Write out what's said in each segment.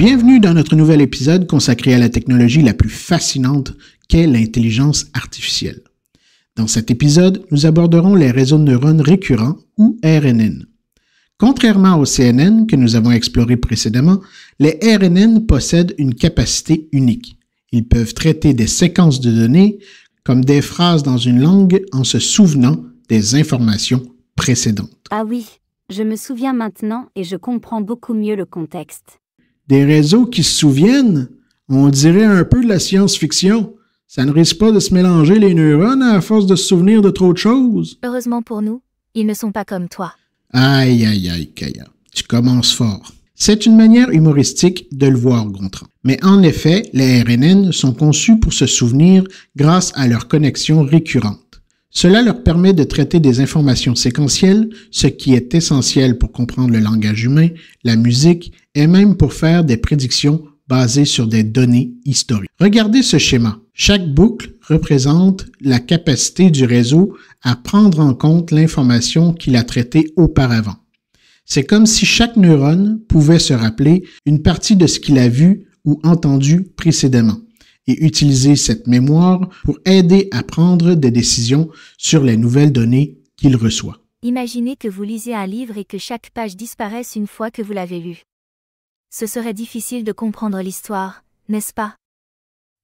Bienvenue dans notre nouvel épisode consacré à la technologie la plus fascinante qu'est l'intelligence artificielle. Dans cet épisode, nous aborderons les réseaux de neurones récurrents ou RNN. Contrairement aux CNN que nous avons exploré précédemment, les RNN possèdent une capacité unique. Ils peuvent traiter des séquences de données comme des phrases dans une langue en se souvenant des informations précédentes. Ah oui, je me souviens maintenant et je comprends beaucoup mieux le contexte. Des réseaux qui se souviennent, on dirait un peu de la science-fiction. Ça ne risque pas de se mélanger les neurones à force de se souvenir de trop de choses. Heureusement pour nous, ils ne sont pas comme toi. Aïe, aïe, aïe, Kaya. Tu commences fort. C'est une manière humoristique de le voir, Gontran. Mais en effet, les RNN sont conçus pour se souvenir grâce à leurs connexions récurrentes. Cela leur permet de traiter des informations séquentielles, ce qui est essentiel pour comprendre le langage humain, la musique et même pour faire des prédictions basées sur des données historiques. Regardez ce schéma. Chaque boucle représente la capacité du réseau à prendre en compte l'information qu'il a traitée auparavant. C'est comme si chaque neurone pouvait se rappeler une partie de ce qu'il a vu ou entendu précédemment utiliser cette mémoire pour aider à prendre des décisions sur les nouvelles données qu'il reçoit. Imaginez que vous lisez un livre et que chaque page disparaisse une fois que vous l'avez lu. Ce serait difficile de comprendre l'histoire, n'est-ce pas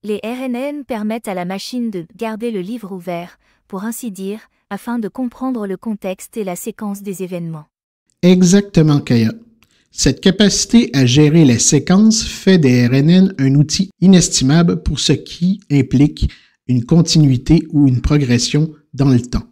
Les RNN permettent à la machine de garder le livre ouvert, pour ainsi dire, afin de comprendre le contexte et la séquence des événements. Exactement, Kaya. Cette capacité à gérer les séquences fait des RNN un outil inestimable pour ce qui implique une continuité ou une progression dans le temps,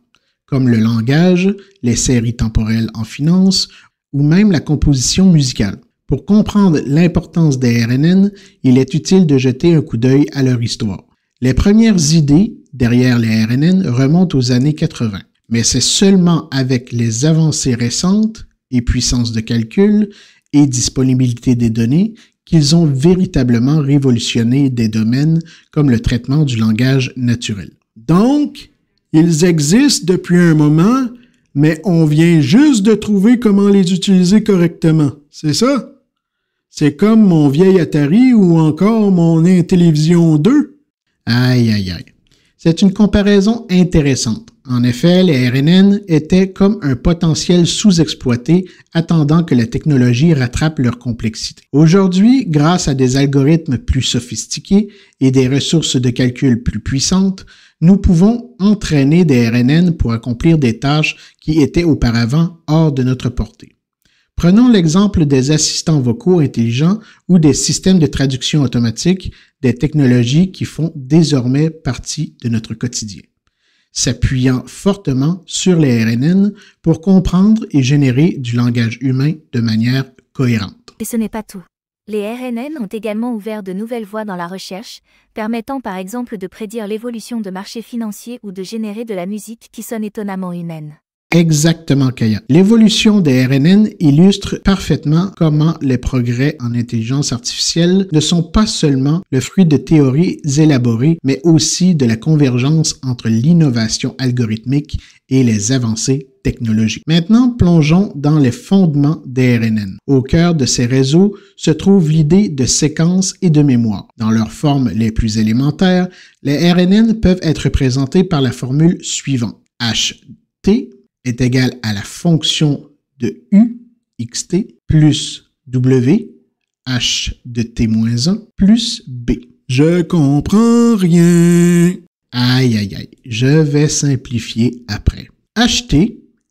comme le langage, les séries temporelles en finance ou même la composition musicale. Pour comprendre l'importance des RNN, il est utile de jeter un coup d'œil à leur histoire. Les premières idées derrière les RNN remontent aux années 80, mais c'est seulement avec les avancées récentes et puissances de calcul et disponibilité des données qu'ils ont véritablement révolutionné des domaines comme le traitement du langage naturel. Donc, ils existent depuis un moment, mais on vient juste de trouver comment les utiliser correctement. C'est ça? C'est comme mon vieil Atari ou encore mon Intellivision 2. Aïe, aïe, aïe. C'est une comparaison intéressante. En effet, les RNN étaient comme un potentiel sous-exploité, attendant que la technologie rattrape leur complexité. Aujourd'hui, grâce à des algorithmes plus sophistiqués et des ressources de calcul plus puissantes, nous pouvons entraîner des RNN pour accomplir des tâches qui étaient auparavant hors de notre portée. Prenons l'exemple des assistants vocaux intelligents ou des systèmes de traduction automatique, des technologies qui font désormais partie de notre quotidien s'appuyant fortement sur les RNN pour comprendre et générer du langage humain de manière cohérente. Et ce n'est pas tout. Les RNN ont également ouvert de nouvelles voies dans la recherche, permettant par exemple de prédire l'évolution de marchés financiers ou de générer de la musique qui sonne étonnamment humaine exactement Kaya. L'évolution des RNN illustre parfaitement comment les progrès en intelligence artificielle ne sont pas seulement le fruit de théories élaborées, mais aussi de la convergence entre l'innovation algorithmique et les avancées technologiques. Maintenant, plongeons dans les fondements des RNN. Au cœur de ces réseaux se trouve l'idée de séquence et de mémoire. Dans leurs formes les plus élémentaires, les RNN peuvent être présentés par la formule suivante. H T est égal à la fonction de u xt plus w h de t-1 plus b. Je comprends rien. Aïe, aïe, aïe. Je vais simplifier après. ht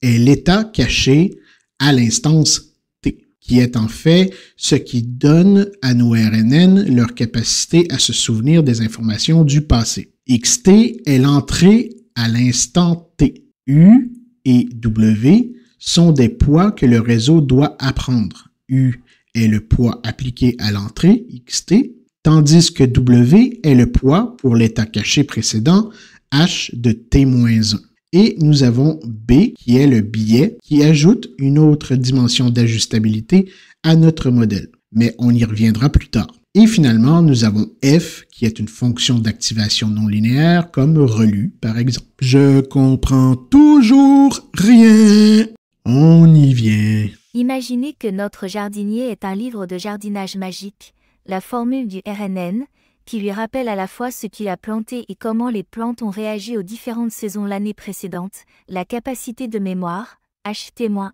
est l'état caché à l'instance t, qui est en fait ce qui donne à nos RNN leur capacité à se souvenir des informations du passé. xt est l'entrée à l'instant t. u et W sont des poids que le réseau doit apprendre. U est le poids appliqué à l'entrée, XT, tandis que W est le poids pour l'état caché précédent, H de T-1. Et nous avons B qui est le biais qui ajoute une autre dimension d'ajustabilité à notre modèle. Mais on y reviendra plus tard. Et finalement, nous avons f qui est une fonction d'activation non linéaire comme relu par exemple. Je comprends toujours rien. On y vient. Imaginez que notre jardinier est un livre de jardinage magique, la formule du RNN, qui lui rappelle à la fois ce qu'il a planté et comment les plantes ont réagi aux différentes saisons l'année précédente, la capacité de mémoire, ht 1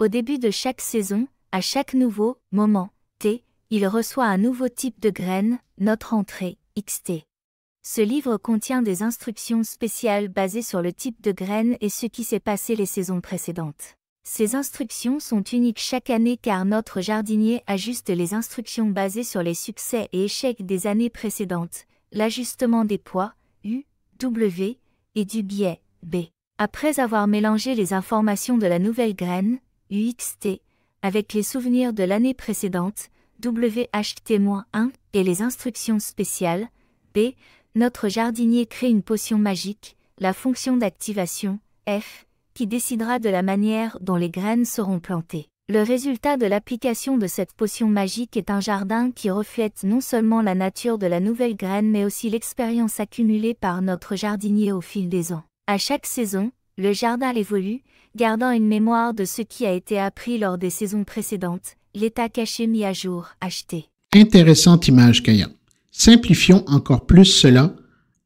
Au début de chaque saison, à chaque nouveau moment, il reçoit un nouveau type de graine, notre entrée, XT. Ce livre contient des instructions spéciales basées sur le type de graine et ce qui s'est passé les saisons précédentes. Ces instructions sont uniques chaque année car notre jardinier ajuste les instructions basées sur les succès et échecs des années précédentes, l'ajustement des poids, U, W, et du biais, B. Après avoir mélangé les informations de la nouvelle graine, UXT, avec les souvenirs de l'année précédente, WHT-1 et les instructions spéciales, B. Notre jardinier crée une potion magique, la fonction d'activation, F, qui décidera de la manière dont les graines seront plantées. Le résultat de l'application de cette potion magique est un jardin qui reflète non seulement la nature de la nouvelle graine mais aussi l'expérience accumulée par notre jardinier au fil des ans. À chaque saison, le jardin évolue, gardant une mémoire de ce qui a été appris lors des saisons précédentes, l'état caché mis à jour, acheté. Intéressante image, Kaya. Simplifions encore plus cela,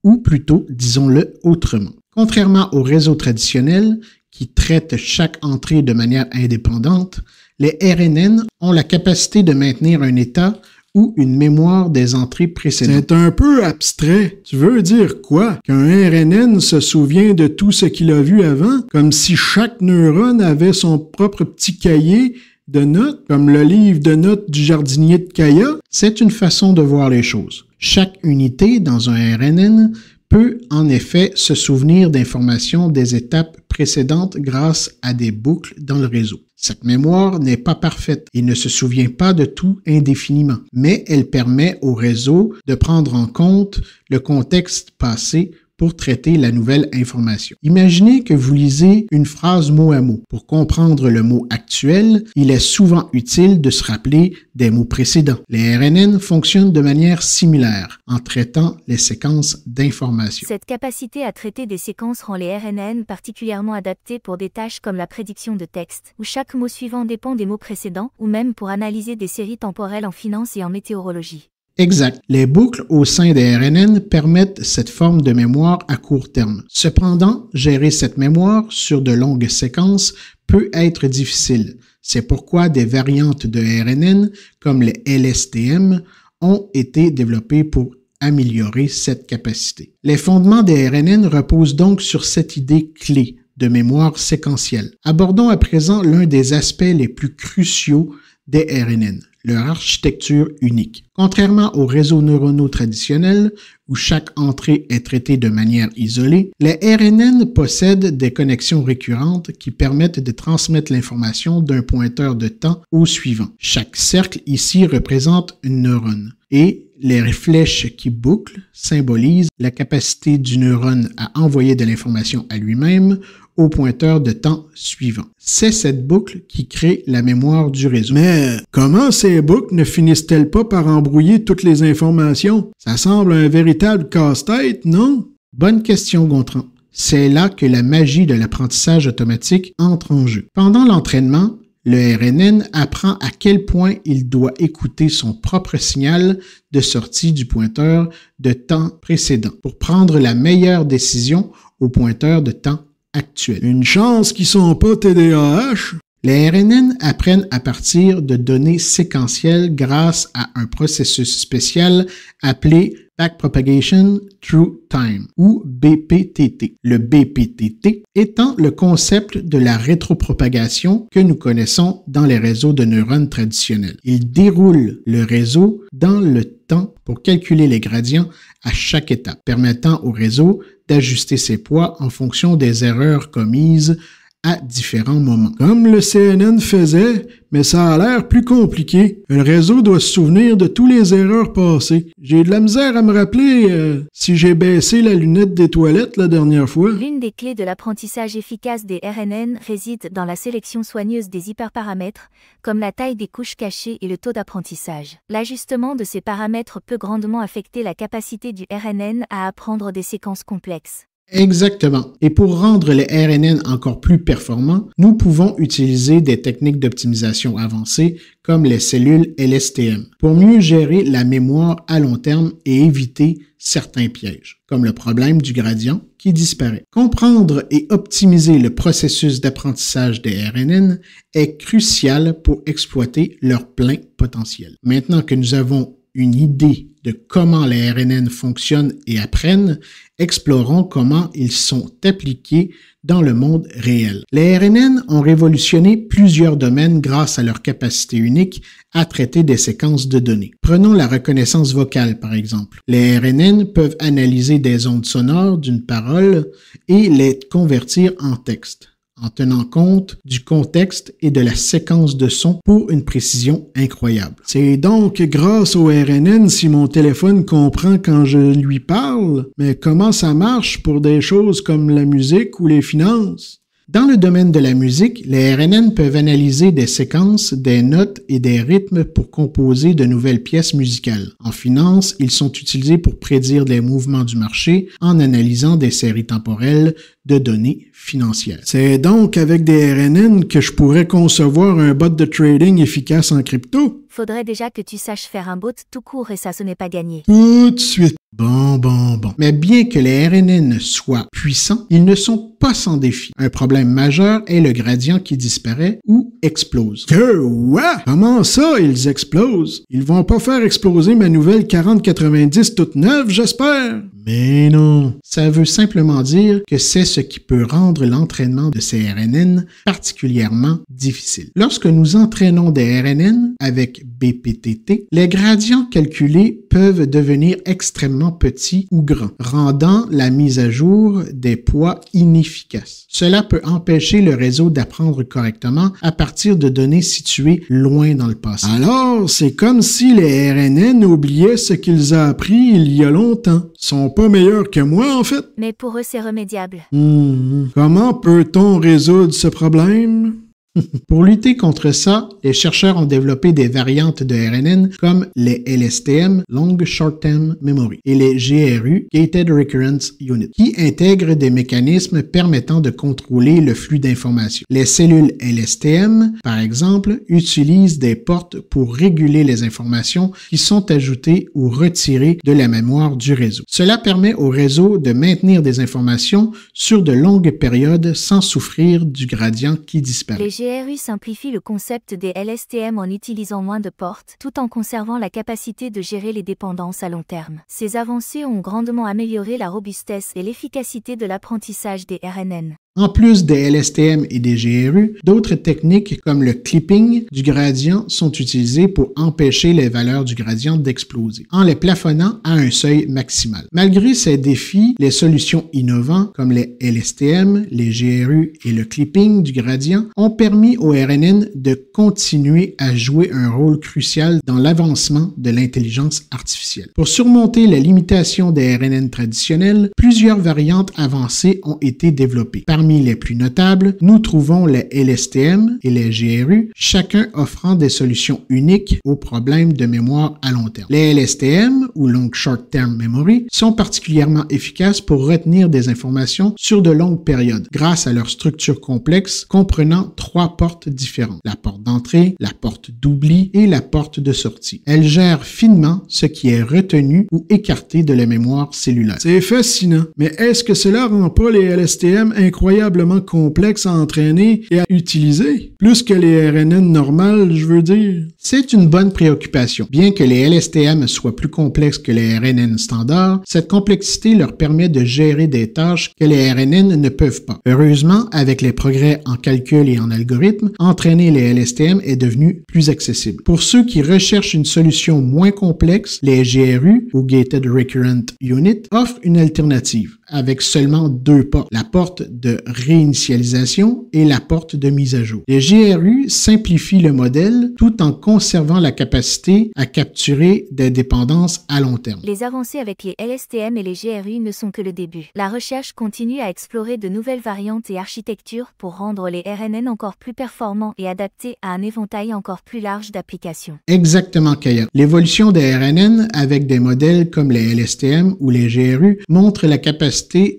ou plutôt, disons-le autrement. Contrairement aux réseaux traditionnels, qui traitent chaque entrée de manière indépendante, les RNN ont la capacité de maintenir un état ou une mémoire des entrées précédentes. C'est un peu abstrait. Tu veux dire quoi? Qu'un RNN se souvient de tout ce qu'il a vu avant, comme si chaque neurone avait son propre petit cahier de notes, comme le livre de notes du jardinier de Kaya, c'est une façon de voir les choses. Chaque unité dans un RNN peut en effet se souvenir d'informations des étapes précédentes grâce à des boucles dans le réseau. Cette mémoire n'est pas parfaite et ne se souvient pas de tout indéfiniment, mais elle permet au réseau de prendre en compte le contexte passé traiter la nouvelle information. Imaginez que vous lisez une phrase mot à mot. Pour comprendre le mot actuel, il est souvent utile de se rappeler des mots précédents. Les RNN fonctionnent de manière similaire en traitant les séquences d'informations. Cette capacité à traiter des séquences rend les RNN particulièrement adaptés pour des tâches comme la prédiction de texte, où chaque mot suivant dépend des mots précédents, ou même pour analyser des séries temporelles en finance et en météorologie. Exact. Les boucles au sein des RNN permettent cette forme de mémoire à court terme. Cependant, gérer cette mémoire sur de longues séquences peut être difficile. C'est pourquoi des variantes de RNN comme les LSTM ont été développées pour améliorer cette capacité. Les fondements des RNN reposent donc sur cette idée clé de mémoire séquentielle. Abordons à présent l'un des aspects les plus cruciaux des RNN, leur architecture unique. Contrairement aux réseaux neuronaux traditionnels, où chaque entrée est traitée de manière isolée, les RNN possèdent des connexions récurrentes qui permettent de transmettre l'information d'un pointeur de temps au suivant. Chaque cercle ici représente une neurone et les flèches qui bouclent symbolisent la capacité du neurone à envoyer de l'information à lui-même au pointeur de temps suivant. C'est cette boucle qui crée la mémoire du réseau. Mais comment ces boucles ne finissent-elles pas par embrouiller toutes les informations? Ça semble un véritable casse-tête, non? Bonne question, Gontran. C'est là que la magie de l'apprentissage automatique entre en jeu. Pendant l'entraînement, le RNN apprend à quel point il doit écouter son propre signal de sortie du pointeur de temps précédent pour prendre la meilleure décision au pointeur de temps actuel. Une chance qu'ils sont pas TDAH. Les RNN apprennent à partir de données séquentielles grâce à un processus spécial appelé Backpropagation Through Time, ou BPTT. Le BPTT étant le concept de la rétropropagation que nous connaissons dans les réseaux de neurones traditionnels. Il déroule le réseau dans le temps pour calculer les gradients à chaque étape, permettant au réseau d'ajuster ses poids en fonction des erreurs commises à différents moments. Comme le CNN faisait, mais ça a l'air plus compliqué. Un réseau doit se souvenir de tous les erreurs passées. J'ai de la misère à me rappeler euh, si j'ai baissé la lunette des toilettes la dernière fois. L'une des clés de l'apprentissage efficace des RNN réside dans la sélection soigneuse des hyperparamètres, comme la taille des couches cachées et le taux d'apprentissage. L'ajustement de ces paramètres peut grandement affecter la capacité du RNN à apprendre des séquences complexes. Exactement. Et pour rendre les RNN encore plus performants, nous pouvons utiliser des techniques d'optimisation avancées comme les cellules LSTM pour mieux gérer la mémoire à long terme et éviter certains pièges, comme le problème du gradient qui disparaît. Comprendre et optimiser le processus d'apprentissage des RNN est crucial pour exploiter leur plein potentiel. Maintenant que nous avons une idée de comment les RNN fonctionnent et apprennent, explorons comment ils sont appliqués dans le monde réel. Les RNN ont révolutionné plusieurs domaines grâce à leur capacité unique à traiter des séquences de données. Prenons la reconnaissance vocale par exemple. Les RNN peuvent analyser des ondes sonores d'une parole et les convertir en texte en tenant compte du contexte et de la séquence de son pour une précision incroyable. C'est donc grâce au RNN si mon téléphone comprend quand je lui parle, mais comment ça marche pour des choses comme la musique ou les finances? Dans le domaine de la musique, les RNN peuvent analyser des séquences, des notes et des rythmes pour composer de nouvelles pièces musicales. En finance, ils sont utilisés pour prédire les mouvements du marché en analysant des séries temporelles de données financières. C'est donc avec des RNN que je pourrais concevoir un bot de trading efficace en crypto faudrait déjà que tu saches faire un boot tout court et ça ce n'est pas gagné. Tout de suite. Bon, bon, bon. Mais bien que les RNN soient puissants, ils ne sont pas sans défi. Un problème majeur est le gradient qui disparaît ou explose. Que ouais! Comment ça, ils explosent? Ils vont pas faire exploser ma nouvelle 4090 toute neuve, j'espère? Mais non, ça veut simplement dire que c'est ce qui peut rendre l'entraînement de ces RNN particulièrement difficile. Lorsque nous entraînons des RNN avec BPTT, les gradients calculés peuvent devenir extrêmement petits ou grands, rendant la mise à jour des poids inefficace. Cela peut empêcher le réseau d'apprendre correctement à partir de données situées loin dans le passé. Alors, c'est comme si les RNN oubliaient ce qu'ils ont appris il y a longtemps. Ils sont pas meilleurs que moi, en fait. Mais pour eux, c'est remédiable. Hmm, hmm. Comment peut-on résoudre ce problème? Pour lutter contre ça, les chercheurs ont développé des variantes de RNN comme les LSTM, Long Short Term Memory, et les GRU, Gated Recurrence Unit, qui intègrent des mécanismes permettant de contrôler le flux d'informations. Les cellules LSTM, par exemple, utilisent des portes pour réguler les informations qui sont ajoutées ou retirées de la mémoire du réseau. Cela permet au réseau de maintenir des informations sur de longues périodes sans souffrir du gradient qui disparaît. GRU simplifie le concept des LSTM en utilisant moins de portes tout en conservant la capacité de gérer les dépendances à long terme. Ces avancées ont grandement amélioré la robustesse et l'efficacité de l'apprentissage des RNN. En plus des LSTM et des GRU, d'autres techniques comme le clipping du gradient sont utilisées pour empêcher les valeurs du gradient d'exploser, en les plafonnant à un seuil maximal. Malgré ces défis, les solutions innovantes comme les LSTM, les GRU et le clipping du gradient ont permis aux RNN de continuer à jouer un rôle crucial dans l'avancement de l'intelligence artificielle. Pour surmonter les limitations des RNN traditionnels, plusieurs variantes avancées ont été développées les plus notables, nous trouvons les LSTM et les GRU, chacun offrant des solutions uniques aux problèmes de mémoire à long terme. Les LSTM, ou Long Short Term Memory, sont particulièrement efficaces pour retenir des informations sur de longues périodes grâce à leur structure complexe comprenant trois portes différentes, la porte d'entrée, la porte d'oubli et la porte de sortie. Elles gèrent finement ce qui est retenu ou écarté de la mémoire cellulaire. C'est fascinant, mais est-ce que cela rend pas les LSTM incroyables? incroyablement complexe à entraîner et à utiliser, plus que les RNN normales, je veux dire. C'est une bonne préoccupation. Bien que les LSTM soient plus complexes que les RNN standards, cette complexité leur permet de gérer des tâches que les RNN ne peuvent pas. Heureusement, avec les progrès en calcul et en algorithme, entraîner les LSTM est devenu plus accessible. Pour ceux qui recherchent une solution moins complexe, les GRU, ou Gated Recurrent Unit, offrent une alternative avec seulement deux portes, la porte de réinitialisation et la porte de mise à jour. Les GRU simplifient le modèle tout en conservant la capacité à capturer des dépendances à long terme. Les avancées avec les LSTM et les GRU ne sont que le début. La recherche continue à explorer de nouvelles variantes et architectures pour rendre les RNN encore plus performants et adaptés à un éventail encore plus large d'applications. Exactement, Kaya. L'évolution des RNN avec des modèles comme les LSTM ou les GRU montre la capacité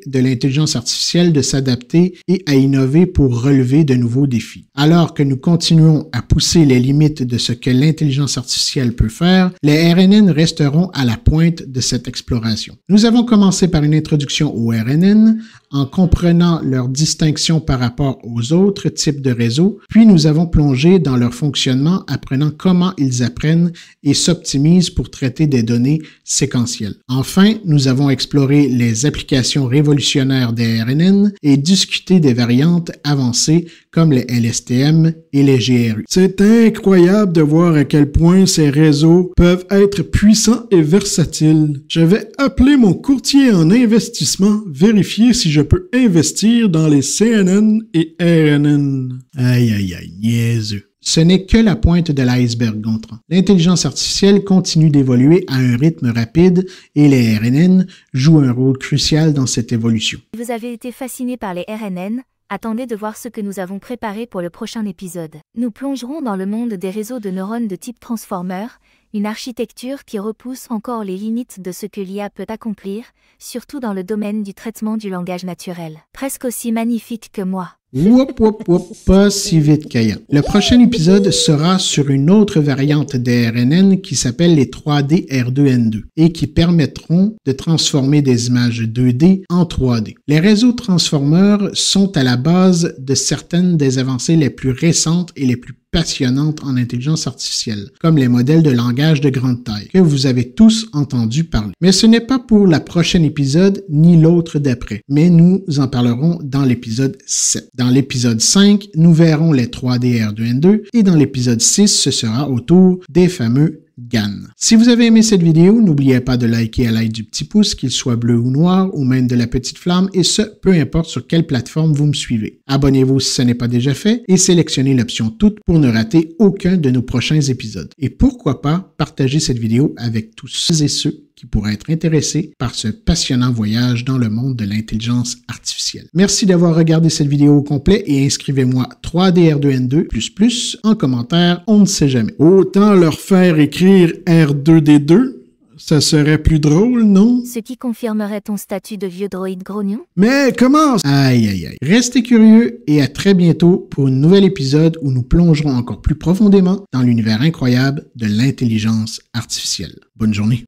de l'intelligence artificielle de s'adapter et à innover pour relever de nouveaux défis. Alors que nous continuons à pousser les limites de ce que l'intelligence artificielle peut faire, les RNN resteront à la pointe de cette exploration. Nous avons commencé par une introduction au RNN en comprenant leur distinction par rapport aux autres types de réseaux, puis nous avons plongé dans leur fonctionnement, apprenant comment ils apprennent et s'optimisent pour traiter des données séquentielles. Enfin, nous avons exploré les applications révolutionnaires des RNN et discuté des variantes avancées comme les LSTM et les GRU. C'est incroyable de voir à quel point ces réseaux peuvent être puissants et versatiles. Je vais appeler mon courtier en investissement, vérifier si je peut investir dans les CNN et RNN. Aïe, aïe, aïe, niaiseux. Ce n'est que la pointe de l'iceberg, Gontran. L'intelligence artificielle continue d'évoluer à un rythme rapide et les RNN jouent un rôle crucial dans cette évolution. Si Vous avez été fasciné par les RNN Attendez de voir ce que nous avons préparé pour le prochain épisode. Nous plongerons dans le monde des réseaux de neurones de type transformer, une architecture qui repousse encore les limites de ce que l'IA peut accomplir, surtout dans le domaine du traitement du langage naturel. Presque aussi magnifique que moi. pas si vite, Kaya. Le prochain épisode sera sur une autre variante des RNN qui s'appelle les 3D R2N2 et qui permettront de transformer des images 2D en 3D. Les réseaux transformeurs sont à la base de certaines des avancées les plus récentes et les plus passionnantes en intelligence artificielle, comme les modèles de langage de grande taille, que vous avez tous entendu parler. Mais ce n'est pas pour la prochaine épisode ni l'autre d'après, mais nous en parlerons dans l'épisode 7. Dans l'épisode 5, nous verrons les 3DR2N2 et dans l'épisode 6, ce sera autour des fameux si vous avez aimé cette vidéo, n'oubliez pas de liker à l'aide du petit pouce, qu'il soit bleu ou noir, ou même de la petite flamme, et ce, peu importe sur quelle plateforme vous me suivez. Abonnez-vous si ce n'est pas déjà fait, et sélectionnez l'option toute pour ne rater aucun de nos prochains épisodes. Et pourquoi pas partager cette vidéo avec tous ceux et ceux qui pourraient être intéressés par ce passionnant voyage dans le monde de l'intelligence artificielle. Merci d'avoir regardé cette vidéo au complet et inscrivez-moi 3DR2N2 en commentaire, on ne sait jamais. Autant leur faire écrire R2D2 ça serait plus drôle, non? Ce qui confirmerait ton statut de vieux droïde grognon? Mais commence. Aïe, aïe, aïe. Restez curieux et à très bientôt pour un nouvel épisode où nous plongerons encore plus profondément dans l'univers incroyable de l'intelligence artificielle. Bonne journée.